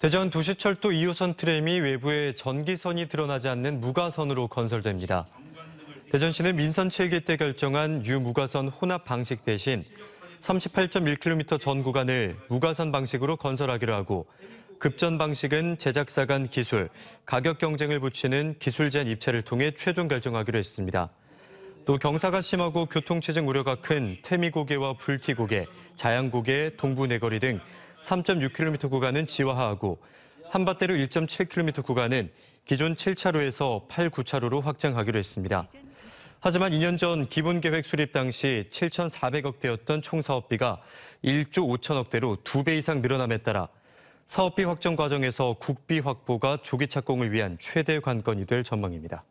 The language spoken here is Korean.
대전 두시철도 2호선 트램이 외부에 전기선이 드러나지 않는 무가선으로 건설됩니다. 대전시는 민선 7기 때 결정한 유무가선 혼합 방식 대신 38.1km 전 구간을 무가선 방식으로 건설하기로 하고 급전 방식은 제작사 간 기술, 가격 경쟁을 붙이는 기술제한 입찰을 통해 최종 결정하기로 했습니다. 또 경사가 심하고 교통체증 우려가 큰 태미고개와 불티고개, 자양고개, 동부내거리 등 3.6km 구간은 지화하고 한밭대로 1.7km 구간은 기존 7차로에서 8, 9차로로 확장하기로 했습니다. 하지만 2년 전 기본 계획 수립 당시 7,400억 대였던 총 사업비가 1조 5천억 대로 2배 이상 늘어남에 따라 사업비 확정 과정에서 국비 확보가 조기 착공을 위한 최대 관건이 될 전망입니다.